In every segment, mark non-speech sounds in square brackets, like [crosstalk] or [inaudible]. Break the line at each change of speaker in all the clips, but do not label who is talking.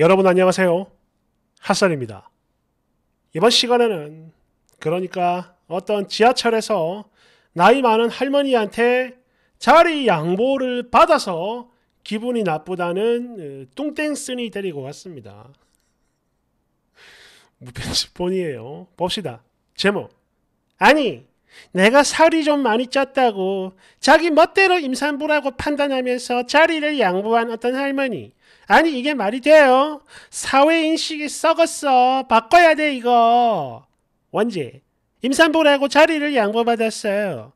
여러분 안녕하세요. 핫설입니다. 이번 시간에는 그러니까 어떤 지하철에서 나이 많은 할머니한테 자리 양보를 받아서 기분이 나쁘다는 어, 뚱땡쓴이 데리고 왔습니다. 무편집본이에요. 봅시다. 제목 아니 내가 살이 좀 많이 쪘다고 자기 멋대로 임산부라고 판단하면서 자리를 양보한 어떤 할머니 아니 이게 말이 돼요? 사회인식이 썩었어. 바꿔야 돼 이거. 원지. 임산부라고 자리를 양보받았어요.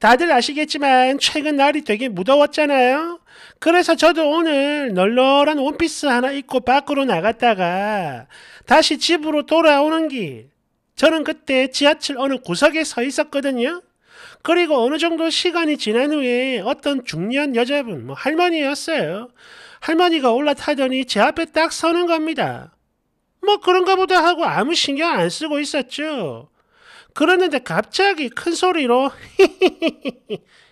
다들 아시겠지만 최근 날이 되게 무더웠잖아요. 그래서 저도 오늘 널널한 원피스 하나 입고 밖으로 나갔다가 다시 집으로 돌아오는 길. 저는 그때 지하철 어느 구석에 서 있었거든요. 그리고 어느 정도 시간이 지난 후에 어떤 중년 여자분, 뭐 할머니였어요. 할머니가 올라타더니 제 앞에 딱 서는 겁니다. 뭐 그런가 보다 하고 아무 신경 안 쓰고 있었죠. 그러는데 갑자기 큰 소리로 [laughs]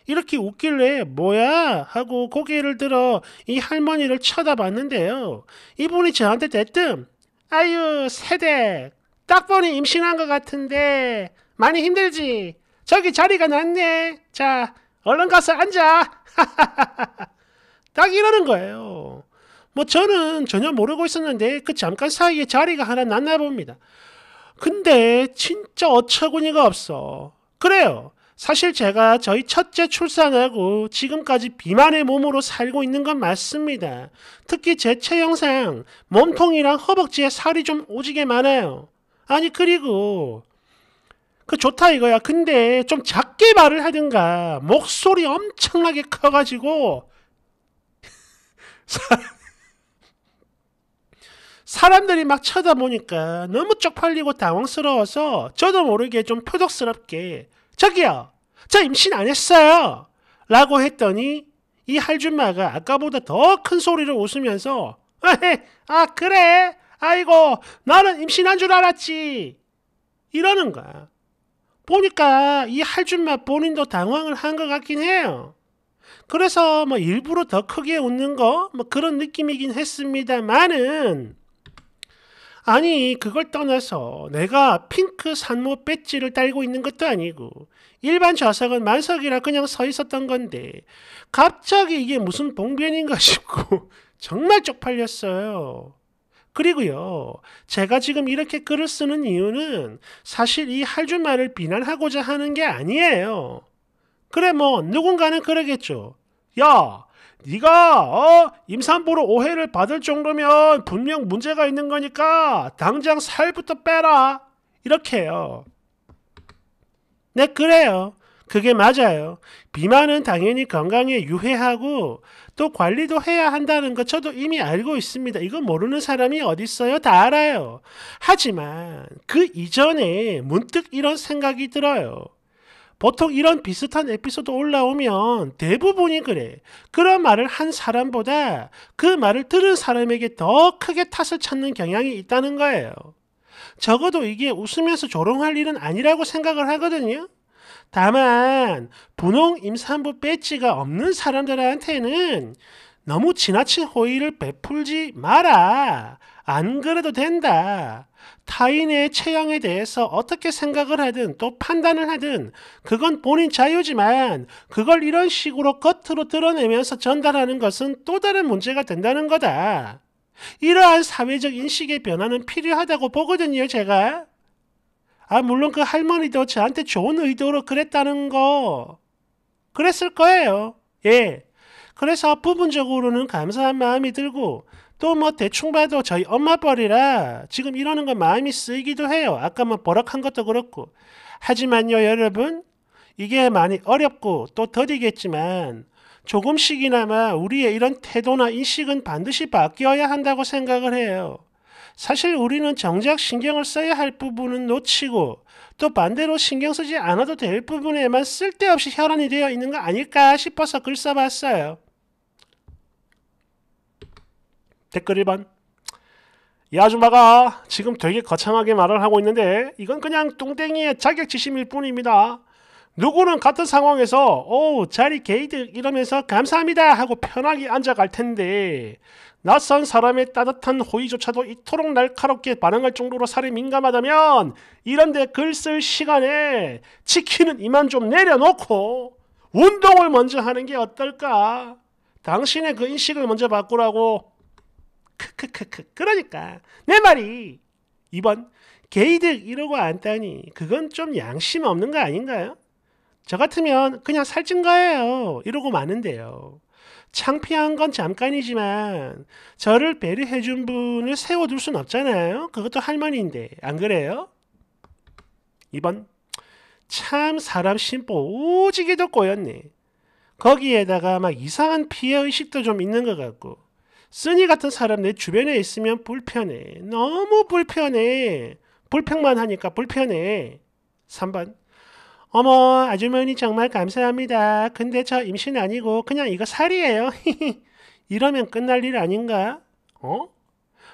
이렇게 웃길래 뭐야 하고 고개를 들어 이 할머니를 쳐다봤는데요. 이분이 저한테 대뜸 아유 세댁 딱 보니 임신한 것 같은데 많이 힘들지 저기 자리가 낫네자 얼른 가서 앉아 [laughs] 딱 이러는 거예요. 뭐 저는 전혀 모르고 있었는데 그 잠깐 사이에 자리가 하나 났나 봅니다. 근데 진짜 어처구니가 없어. 그래요. 사실 제가 저희 첫째 출산하고 지금까지 비만의 몸으로 살고 있는 건 맞습니다. 특히 제 체형상 몸통이랑 허벅지에 살이 좀 오지게 많아요. 아니 그리고 그 좋다 이거야. 근데 좀 작게 말을 하든가 목소리 엄청나게 커가지고 사람들이 막 쳐다보니까 너무 쪽팔리고 당황스러워서 저도 모르게 좀 표독스럽게 저기요 저 임신 안 했어요 라고 했더니 이 할줌마가 아까보다 더 큰 소리로 웃으면서 아 그래 아이고 나는 임신한 줄 알았지 이러는 거야 보니까 이 할줌마 본인도 당황을 한 것 같긴 해요 그래서 뭐 일부러 더 크게 웃는 거 뭐 그런 느낌이긴 했습니다만은 아니 그걸 떠나서 내가 핑크 산모 배지를 달고 있는 것도 아니고 일반 좌석은 만석이라 그냥 서 있었던 건데 갑자기 이게 무슨 봉변인가 싶고 [laughs] 정말 쪽팔렸어요. 그리고요, 제가 지금 이렇게 글을 쓰는 이유는 사실 이 할주말을 비난하고자 하는 게 아니에요. 그래 뭐 누군가는 그러겠죠. 야, 네가 어 임산부로 오해를 받을 정도면 분명 문제가 있는 거니까 당장 살부터 빼라. 이렇게요. 네, 그래요. 그게 맞아요. 비만은 당연히 건강에 유해하고 또 관리도 해야 한다는 것 저도 이미 알고 있습니다. 이거 모르는 사람이 어디 있어요? 다 알아요. 하지만 그 이전에 문득 이런 생각이 들어요. 보통 이런 비슷한 에피소드 올라오면 대부분이 그래. 그런 말을 한 사람보다 그 말을 들은 사람에게 더 크게 탓을 찾는 경향이 있다는 거예요. 적어도 이게 웃으면서 조롱할 일은 아니라고 생각을 하거든요. 다만 분홍 임산부 배지가 없는 사람들한테는 너무 지나친 호의를 베풀지 마라. 안 그래도 된다. 타인의 체형에 대해서 어떻게 생각을 하든 또 판단을 하든 그건 본인 자유지만 그걸 이런 식으로 겉으로 드러내면서 전달하는 것은 또 다른 문제가 된다는 거다. 이러한 사회적 인식의 변화는 필요하다고 보거든요, 제가. 아, 물론 그 할머니도 저한테 좋은 의도로 그랬다는 거, 그랬을 거예요. 예. 그래서 부분적으로는 감사한 마음이 들고 또 뭐 대충 봐도 저희 엄마 벌이라 지금 이러는 거 마음이 쓰이기도 해요. 아까 뭐 버럭한 것도 그렇고. 하지만요 여러분 이게 많이 어렵고 또 더디겠지만 조금씩이나마 우리의 이런 태도나 인식은 반드시 바뀌어야 한다고 생각을 해요. 사실 우리는 정작 신경을 써야 할 부분은 놓치고 또 반대로 신경 쓰지 않아도 될 부분에만 쓸데없이 혈안이 되어 있는 거 아닐까 싶어서 글 써봤어요. 댓글 1번 이 아줌마가 지금 되게 거창하게 말을 하고 있는데 이건 그냥 뚱땡이의 자격지심일 뿐입니다. 누구는 같은 상황에서 오 자리 게이드 이러면서 감사합니다 하고 편하게 앉아갈 텐데 낯선 사람의 따뜻한 호의조차도 이토록 날카롭게 반응할 정도로 살이 민감하다면 이런데 글 쓸 시간에 치킨은 이만 좀 내려놓고 운동을 먼저 하는 게 어떨까? 당신의 그 인식을 먼저 바꾸라고. 크크크크. 그러니까 내 말이 이번 게이득 이러고 앉다니 그건 좀 양심 없는 거 아닌가요? 저 같으면 그냥 살찐 거예요. 이러고 마는데요. 창피한 건 잠깐이지만 저를 배려해 준 분을 세워둘 순 없잖아요. 그것도 할머니인데 안 그래요? 2번 참 사람 심보 오지게도 꼬였네. 거기에다가 막 이상한 피해의식도 좀 있는 것 같고 쓰니 같은 사람 내 주변에 있으면 불편해. 너무 불편해. 불평만 하니까 불편해. 3번 어머 아주머니 정말 감사합니다. 근데 저 임신 아니고 그냥 이거 살이에요. [laughs] 이러면 끝날 일 아닌가? 어?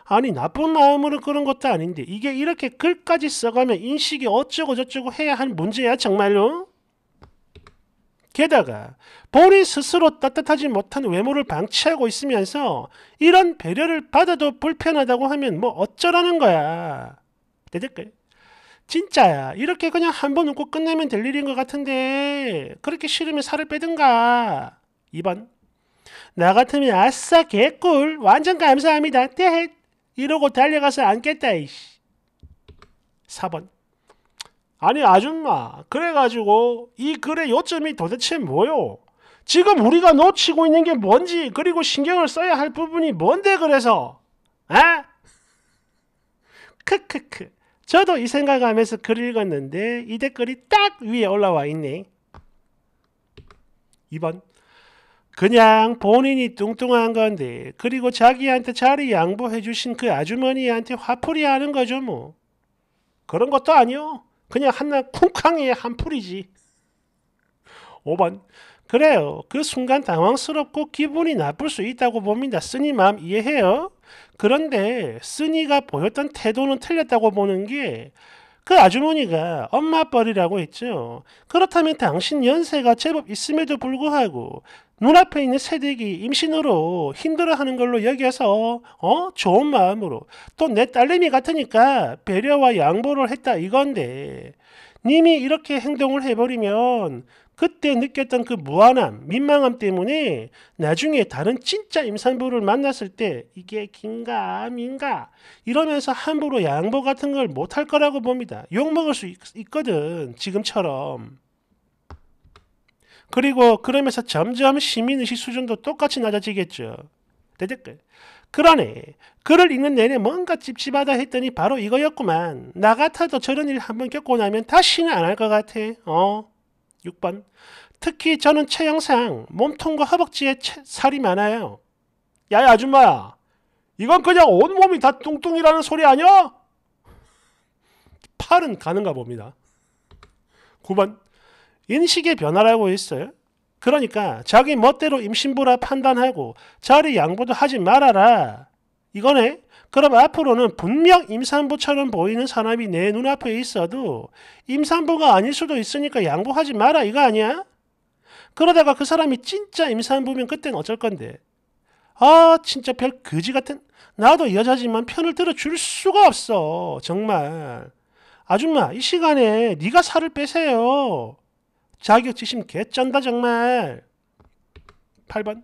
아니 나쁜 마음으로 그런 것도 아닌데 이게 이렇게 글까지 써가면 인식이 어쩌고 저쩌고 해야 할 문제야 정말로? 게다가 본인 스스로 따뜻하지 못한 외모를 방치하고 있으면서 이런 배려를 받아도 불편하다고 하면 뭐 어쩌라는 거야. 대까요 진짜야. 이렇게 그냥 한 번 웃고 끝내면 될 일인 것 같은데 그렇게 싫으면 살을 빼든가. 2번. 나 같으면 아싸 개꿀 완전 감사합니다. 대헷 이러고 달려가서 앉겠다. 이씨. 4번. 아니 아줌마 그래가지고 이 글의 요점이 도대체 뭐요? 지금 우리가 놓치고 있는 게 뭔지 그리고 신경을 써야 할 부분이 뭔데 그래서? 아? 크크크 저도 이 생각하면서 글을 읽었는데 이 댓글이 딱 위에 올라와 있네. 2번. 그냥 본인이 뚱뚱한 건데 그리고 자기한테 자리 양보해 주신 그 아주머니한테 화풀이 하는 거죠 뭐. 그런 것도 아니요. 그냥 한나 쿵쾅이의 한풀이지. 5번. 그래요. 그 순간 당황스럽고 기분이 나쁠 수 있다고 봅니다. 스님 마음 이해해요. 그런데 쓴이가 보였던 태도는 틀렸다고 보는 게 그 아주머니가 엄마 뻘이라고 했죠. 그렇다면 당신 연세가 제법 있음에도 불구하고 눈앞에 있는 새댁이 임신으로 힘들어하는 걸로 여겨서 어 좋은 마음으로 또 내 딸내미 같으니까 배려와 양보를 했다 이건데 님이 이렇게 행동을 해버리면 그때 느꼈던 그무한함 민망함 때문에 나중에 다른 진짜 임산부를 만났을 때 이게 긴가, 민가 이러면서 함부로 양보 같은 걸 못할 거라고 봅니다. 욕먹을 수 있, 있거든, 지금처럼. 그리고 그러면서 점점 시민의식 수준도 똑같이 낮아지겠죠. 대댓글. 그러네. 글을 읽는 내내 뭔가 찝찝하다 했더니 바로 이거였구만. 나 같아도 저런 일 한 번 겪고 나면 다시는 안 할 것 같아. 어. 6번 특히 저는 체형상 몸통과 허벅지에 채, 살이 많아요. 야 아줌마야 이건 그냥 온몸이 다 뚱뚱이라는 소리 아니야? 팔은 가는가 봅니다. 9번 인식의 변화라고 했어요. 그러니까 자기 멋대로 임신부라 판단하고 자리 양보도 하지 말아라. 이거네. 그럼 앞으로는 분명 임산부처럼 보이는 사람이 내 눈앞에 있어도 임산부가 아닐 수도 있으니까 양보하지 마라 이거 아니야? 그러다가 그 사람이 진짜 임산부면 그땐 어쩔 건데? 아 진짜 별 거지 같은 나도 여자지만 편을 들어줄 수가 없어 정말 아줌마 이 시간에 네가 살을 빼세요 자격지심 개쩐다 정말 8번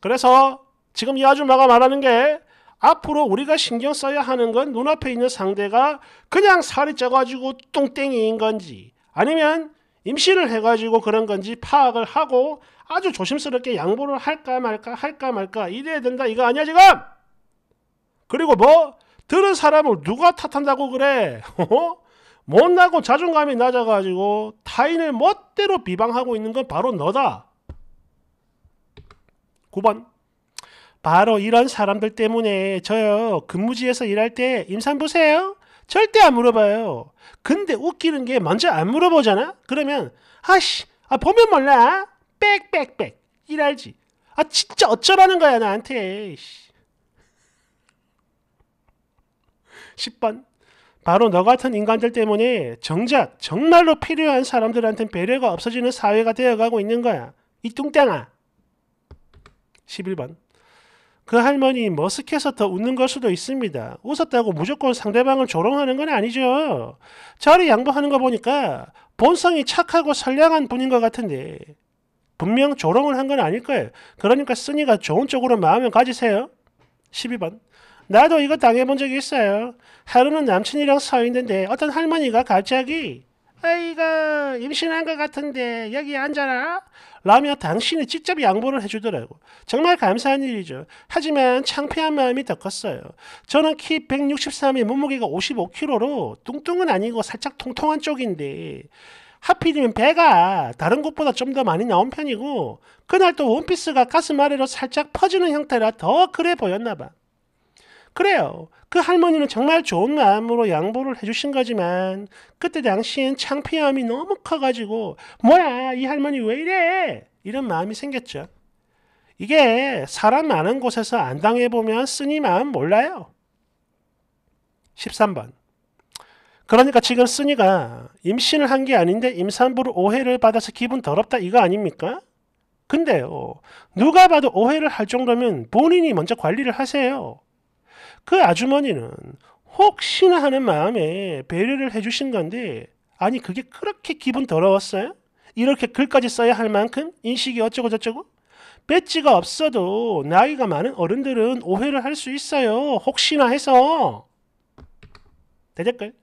그래서 지금 이 아줌마가 말하는 게 앞으로 우리가 신경 써야 하는 건 눈앞에 있는 상대가 그냥 살이 쪄가지고 뚱땡이인 건지 아니면 임신을 해가지고 그런 건지 파악을 하고 아주 조심스럽게 양보를 할까 말까 할까 말까 이래야 된다 이거 아니야 지금 그리고 뭐 들은 사람을 누가 탓한다고 그래 [laughs] 못나고 자존감이 낮아가지고 타인을 멋대로 비방하고 있는 건 바로 너다 9번 바로 이런 사람들 때문에 저요 근무지에서 일할 때 임산 보세요? 절대 안 물어봐요. 근데 웃기는 게 먼저 안 물어보잖아? 그러면 아씨 아 보면 몰라 빽빽빽 일할지 아 진짜 어쩌라는 거야 나한테 10번 바로 너 같은 인간들 때문에 정작 정말로 필요한 사람들한테 배려가 없어지는 사회가 되어가고 있는 거야 이뚱땅아 11번 그 할머니 머쓱해서 더 웃는 걸 수도 있습니다. 웃었다고 무조건 상대방을 조롱하는 건 아니죠. 저를 양보하는 거 보니까 본성이 착하고 선량한 분인 것 같은데 분명 조롱을 한 건 아닐 거예요. 그러니까 쓰니가 좋은 쪽으로 마음을 가지세요. 12번 나도 이거 당해본 적이 있어요. 하루는 남친이랑 서 있는데 어떤 할머니가 갑자기 아이가 임신한 것 같은데 여기 앉아라 라며 당신이 직접 양보를 해주더라고 정말 감사한 일이죠 하지만 창피한 마음이 더 컸어요 저는 키 163에 몸무게가 55kg로 뚱뚱은 아니고 살짝 통통한 쪽인데 하필이면 배가 다른 곳보다 좀 더 많이 나온 편이고 그날 또 원피스가 가슴 아래로 살짝 퍼지는 형태라 더 그래 보였나 봐 그래요 그 할머니는 정말 좋은 마음으로 양보를 해주신 거지만 그때 당시엔 창피함이 너무 커가지고 뭐야 이 할머니 왜 이래 이런 마음이 생겼죠. 이게 사람 많은 곳에서 안 당해보면 쓰니 마음 몰라요. 13번 그러니까 지금 쓰니가 임신을 한 게 아닌데 임산부로 오해를 받아서 기분 더럽다 이거 아닙니까? 근데요 누가 봐도 오해를 할 정도면 본인이 먼저 관리를 하세요. 그 아주머니는 혹시나 하는 마음에 배려를 해주신 건데 아니 그게 그렇게 기분 더러웠어요? 이렇게 글까지 써야 할 만큼 인식이 어쩌고 저쩌고? 배지가 없어도 나이가 많은 어른들은 오해를 할 수 있어요. 혹시나 해서. 대댓글.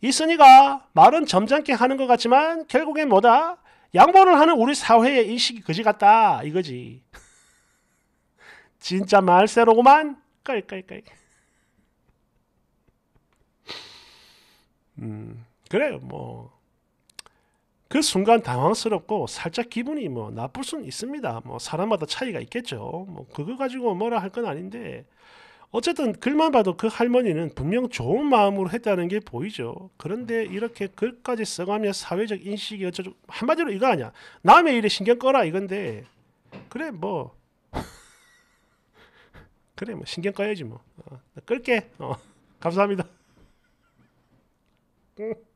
이순이가 말은 점잖게 하는 것 같지만 결국엔 뭐다? 양보를 하는 우리 사회의 인식이 그지 같다. 이거지. [laughs] 진짜 말세로구만. 깔깔깔. 음, 그래요. 뭐그 순간 당황스럽고 살짝 기분이 뭐 나쁠 수는 있습니다. 뭐 사람마다 차이가 있겠죠. 뭐 그거 가지고 뭐라 할 건 아닌데 어쨌든 글만 봐도 그 할머니는 분명 좋은 마음으로 했다는 게 보이죠. 그런데 이렇게 글까지 써가며 사회적 인식이 어쩌죠 한마디로 이거 아니야. 남의 일에 신경 꺼라 이건데 그래 뭐 [laughs] 그래 뭐 신경 꺼야지 뭐 어, 끌게 어, 감사합니다. Okay. [laughs]